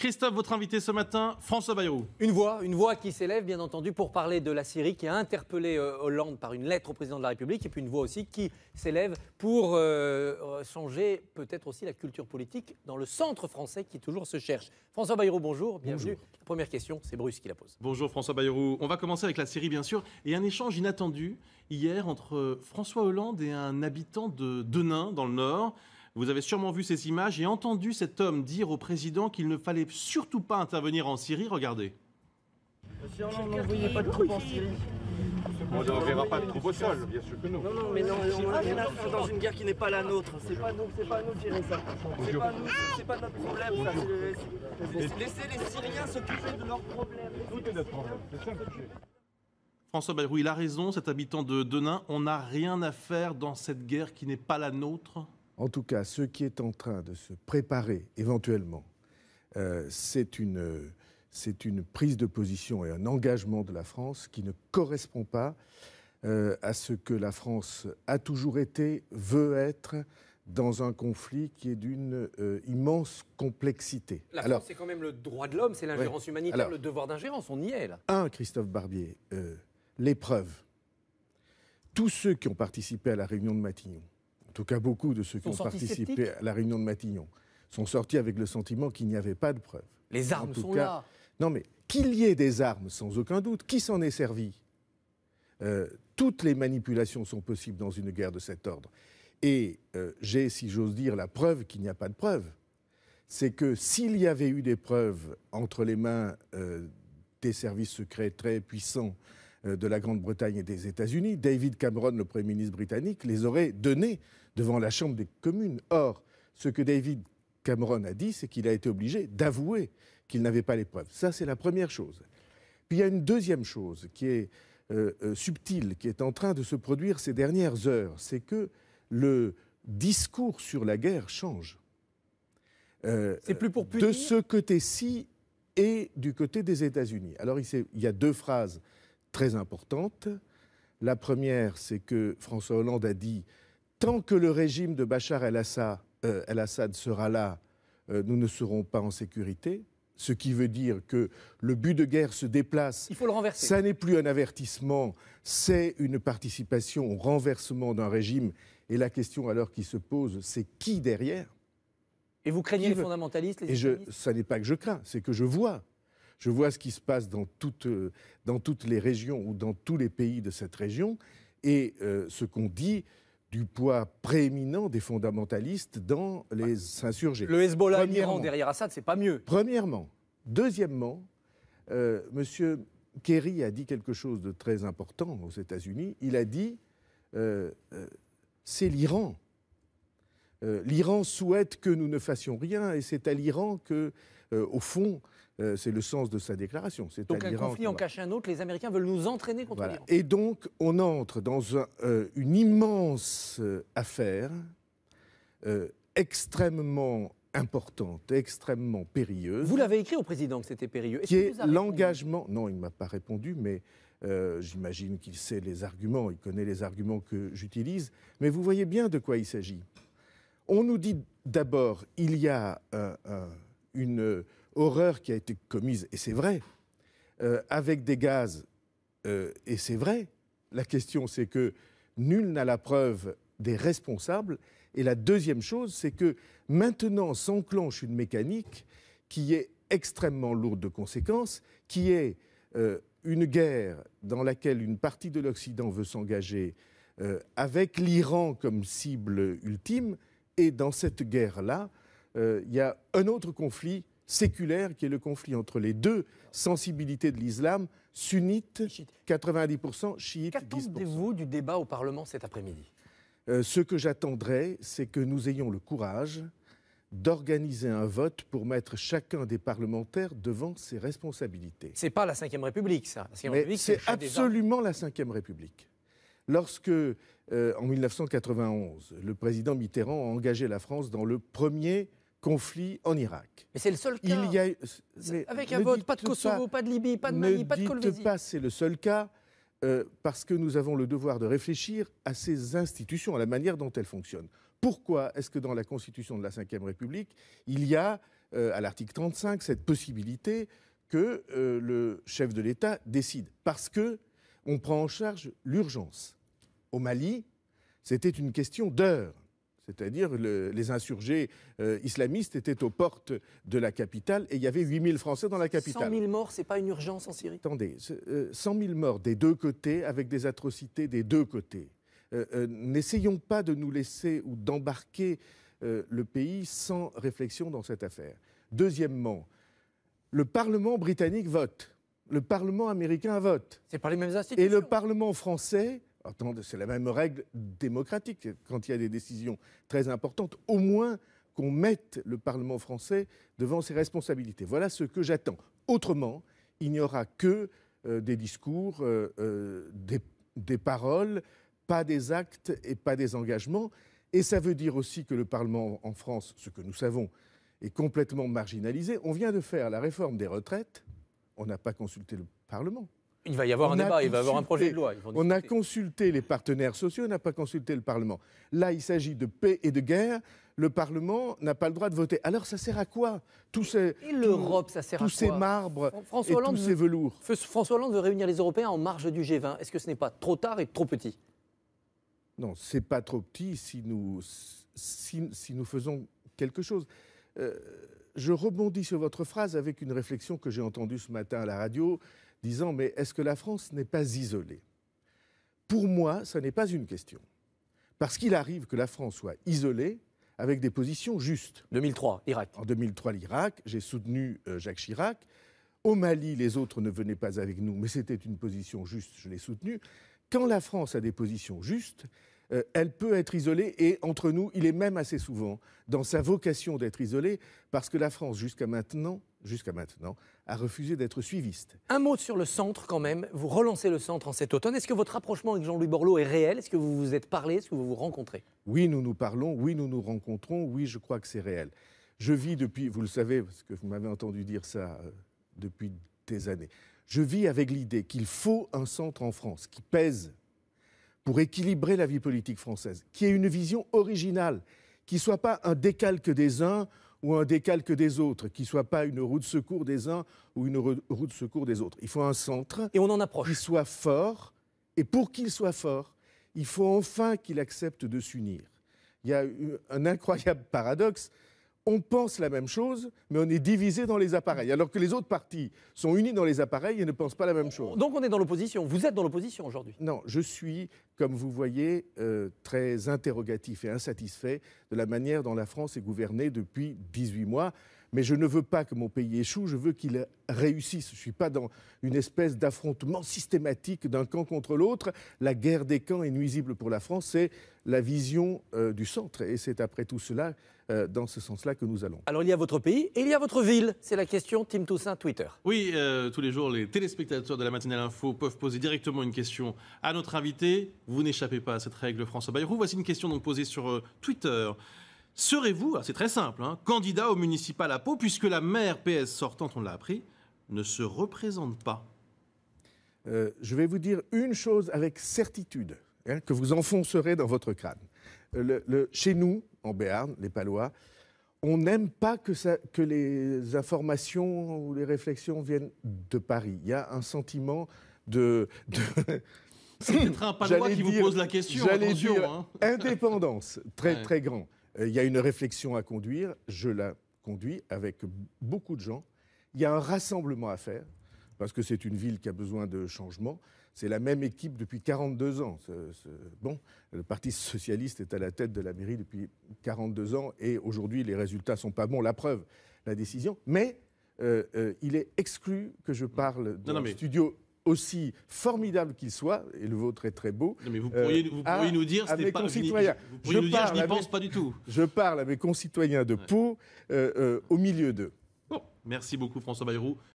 Christophe, votre invité ce matin, François Bayrou. Une voix, une voix qui s'élève, bien entendu, pour parler de la Syrie, qui a interpellé euh, Hollande par une lettre au président de la République, et puis une voix aussi qui s'élève pour changer euh, euh, peut-être aussi la culture politique dans le centre français qui toujours se cherche. François Bayrou, bonjour, bienvenue. La première question, c'est Bruce qui la pose. Bonjour François Bayrou. On va commencer avec la Syrie, bien sûr, et un échange inattendu hier entre François Hollande et un habitant de Denain, dans le Nord. Vous avez sûrement vu ces images et entendu cet homme dire au président qu'il ne fallait surtout pas intervenir en Syrie. Regardez. On ne verra pas de troupes On pas de au sol, bien sûr que non. Non, mais non, on n'a rien à faire dans une guerre qui n'est pas la nôtre. C'est pas nous, c'est pas nous de gérer ça. C'est pas nous, c'est pas notre problème. Laissez les Syriens s'occuper de leurs problèmes. problème, François Bayrou, il a raison, cet habitant de Denain, on n'a rien à faire dans cette guerre qui n'est pas la nôtre. En tout cas, ce qui est en train de se préparer éventuellement, euh, c'est une, prise de position et un engagement de la France qui ne correspond pas euh, à ce que la France a toujours été, veut être, dans un conflit qui est d'une euh, immense complexité. La France, c'est quand même le droit de l'homme, c'est l'ingérence humanitaire, le devoir d'ingérence, on y est là. Un, Christophe Barbier, l'épreuve. Tous ceux qui ont participé à la réunion de Matignon, en tout cas beaucoup de ceux qui ont participé à la réunion de Matignon, sont sortis avec le sentiment qu'il n'y avait pas de preuves. Les armes tout sont cas, là. Non, mais qu'il y ait des armes, sans aucun doute, qui s'en est servi euh, Toutes les manipulations sont possibles dans une guerre de cet ordre. Et euh, j'ai, si j'ose dire, la preuve qu'il n'y a pas de preuves. C'est que s'il y avait eu des preuves entre les mains euh, des services secrets très puissants de la Grande-Bretagne et des États-Unis, David Cameron, le Premier ministre britannique, les aurait données devant la Chambre des communes. Or, ce que David Cameron a dit, c'est qu'il a été obligé d'avouer qu'il n'avait pas les preuves. Ça, c'est la première chose. Puis il y a une deuxième chose qui est euh, euh, subtile, qui est en train de se produire ces dernières heures, c'est que le discours sur la guerre change. Euh, c'est plus pour De ce côté-ci et du côté des États-Unis. Alors il y a deux phrases très importantes. La première, c'est que François Hollande a dit tant que le régime de Bachar el-Assad euh, sera là, euh, nous ne serons pas en sécurité. Ce qui veut dire que le but de guerre se déplace. Il faut le renverser. Ça n'est plus un avertissement, c'est une participation au renversement d'un régime. Et la question alors qui se pose, c'est qui derrière Et vous craignez les fondamentalistes Et je, ça n'est pas que je crains, c'est que je vois. Je vois ce qui se passe dans toutes, euh, les régions ou dans tous les pays de cette région. Et ce qu'on dit, du poids prééminent des fondamentalistes dans les insurgés. Le Hezbollah Iran derrière Assad, c'est pas mieux. Premièrement. Deuxièmement, euh, M. Kerry a dit quelque chose de très important aux États-Unis. Il a dit euh, euh, c'est l'Iran. L'Iran souhaite que nous ne fassions rien et c'est à l'Iran que, au fond, euh, c'est le sens de sa déclaration. C'est donc un conflit en cache un autre. Les Américains veulent nous entraîner contre l'Iran. Et donc on entre dans euh, une immense euh, affaire extrêmement importante, extrêmement périlleuse. Vous l'avez écrit au président que c'était périlleux. qui est l'engagement. Non, il ne m'a pas répondu, mais j'imagine qu'il sait les arguments, il connaît les arguments que j'utilise, mais vous voyez bien de quoi il s'agit. On nous dit d'abord, il y a une horreur qui a été commise, et c'est vrai, euh, avec des gaz, euh, et c'est vrai, la question c'est que nul n'a la preuve des responsables. Et la deuxième chose, c'est que maintenant s'enclenche une mécanique qui est extrêmement lourde de conséquences, qui est euh, une guerre dans laquelle une partie de l'Occident veut s'engager avec l'Iran comme cible ultime. Et dans cette guerre-là, il y a un autre conflit séculaire qui est le conflit entre les deux sensibilités de l'islam, sunnite, 90%, chiite, 10%. Qu'attendez-vous du débat au Parlement cet après-midi euh, Ce que j'attendrai, c'est que nous ayons le courage d'organiser un vote pour mettre chacun des parlementaires devant ses responsabilités. C'est pas la Ve République, ça. C'est absolument la Ve République. Lorsque, euh, en 1991, le président Mitterrand a engagé la France dans le premier conflit en Irak. Mais c'est le seul cas. Avec un vote, pas de Kosovo, pas, de Libye, pas de Mali, pas de Colombie. Ne dites pas c'est le seul cas, euh, parce que nous avons le devoir de réfléchir à ces institutions, à la manière dont elles fonctionnent. Pourquoi est-ce que dans la Constitution de la Ve République, il y a, euh, à l'article 35, cette possibilité que euh, le chef de l'État décide Parce que on prend en charge l'urgence. Au Mali, c'était une question d'heure. C'est-à-dire les insurgés euh, islamistes étaient aux portes de la capitale et il y avait 8000 Français dans la capitale. 100 000 morts, c'est pas une urgence en Syrie Attendez, 100 000 euh, morts des deux côtés, avec des atrocités des deux côtés. Euh, n'essayons pas de nous laisser ou d'embarquer le pays sans réflexion dans cette affaire. Deuxièmement, le Parlement britannique vote. Le Parlement américain vote. C'est par les mêmes institutions. Et le Parlement français c'est la même règle démocratique. Quand il y a des décisions très importantes, au moins qu'on mette le Parlement français devant ses responsabilités. Voilà ce que j'attends. Autrement, il n'y aura que euh, des discours, euh, euh, des, des, paroles, pas des actes et pas des engagements. Et ça veut dire aussi que le Parlement en France, ce que nous savons, est complètement marginalisé. On vient de faire la réforme des retraites, on n'a pas consulté le Parlement. Il va y avoir un débat, il va y avoir un projet de loi. On a consulté les partenaires sociaux, on n'a pas consulté le Parlement. Là, il s'agit de paix et de guerre. Le Parlement n'a pas le droit de voter. Alors ça sert à quoi tout Et l'Europe, ça sert à quoi Tous ces marbres et tous ces velours. François Hollande veut réunir les Européens en marge du G20. Est-ce que ce n'est pas trop tard et trop petit Non, ce n'est pas trop petit si nous, si, nous faisons quelque chose. Euh, je rebondis sur votre phrase avec une réflexion que j'ai entendue ce matin à la radio disant mais est-ce que la France n'est pas isolée Pour moi, ça n'est pas une question. Parce qu'il arrive que la France soit isolée avec des positions justes. 2003, Irak. En 2003, l'Irak, j'ai soutenu euh, Jacques Chirac. Au Mali, les autres ne venaient pas avec nous, mais c'était une position juste, je l'ai soutenue quand la France a des positions justes, euh, elle peut être isolée et entre nous, il est même assez souvent dans sa vocation d'être isolée parce que la France, jusqu'à maintenant, jusqu'à maintenant, a refusé d'être suiviste. Un mot sur le centre quand même. Vous relancez le centre en cet automne. Est-ce que votre rapprochement avec Jean-Louis Borloo est réel Est-ce que vous vous êtes parlé Est-ce que vous vous rencontrez Oui, nous nous parlons. Oui, nous nous rencontrons. Oui, je crois que c'est réel. Je vis depuis, vous le savez, parce que vous m'avez entendu dire ça euh, depuis des années je vis avec l'idée qu'il faut un centre en France qui pèse pour équilibrer la vie politique française, qui ait une vision originale, qui ne soit pas un décalque des uns ou un décalque des autres, qui ne soit pas une roue de secours des uns ou une roue de secours des autres. Il faut un centre et on en approche. qui soit fort, et pour qu'il soit fort, il faut enfin qu'il accepte de s'unir. Il y a un incroyable paradoxe, on pense la même chose, mais on est divisé dans les appareils, alors que les autres partis sont unis dans les appareils et ne pensent pas la même chose. Donc on est dans l'opposition. Vous êtes dans l'opposition aujourd'hui Non, je suis, comme vous voyez, euh, très interrogatif et insatisfait de la manière dont la France est gouvernée depuis 18 mois mais je ne veux pas que mon pays échoue, je veux qu'il réussisse. Je ne suis pas dans une espèce d'affrontement systématique d'un camp contre l'autre. La guerre des camps est nuisible pour la France, c'est la vision euh, du centre. Et c'est après tout cela, euh, dans ce sens-là, que nous allons. Alors il y a votre pays et il y a votre ville. C'est la question, Tim Toussaint, Twitter. Oui, euh, tous les jours, les téléspectateurs de la matinale info peuvent poser directement une question à notre invité. Vous n'échappez pas à cette règle, François Bayrou. Voici une question donc posée sur Twitter. Serez-vous, ah, c'est très simple, hein, candidat au municipal à Pau, puisque la maire PS sortante, on l'a appris, ne se représente pas euh, Je vais vous dire une chose avec certitude, hein, que vous enfoncerez dans votre crâne. Euh, chez nous, en Béarn, les Palois, on n'aime pas que, les informations ou les réflexions viennent de Paris. Il y a un sentiment de... C'est peut-être un Palois qui vous pose la question. J'allais dire hein. indépendance, très très grand. Euh, il y a une réflexion à conduire, je la conduis avec beaucoup de gens. Il y a un rassemblement à faire, parce que c'est une ville qui a besoin de changement. C'est la même équipe depuis 42 ans. bon, le Parti socialiste est à la tête de la mairie depuis 42 ans et aujourd'hui les résultats sont pas bons, la preuve, la décision. Mais euh, euh, il est exclu que je parle de studio aussi formidable qu'il soit, et le vôtre est très beau. Non mais vous euh, pourriez, nous dire, à mes pas, concitoyens. Vous je nous parle je n'y pense pas du tout. Je parle à mes concitoyens de peau Pau euh, euh, au milieu d'eux. Bon, merci beaucoup François Bayrou.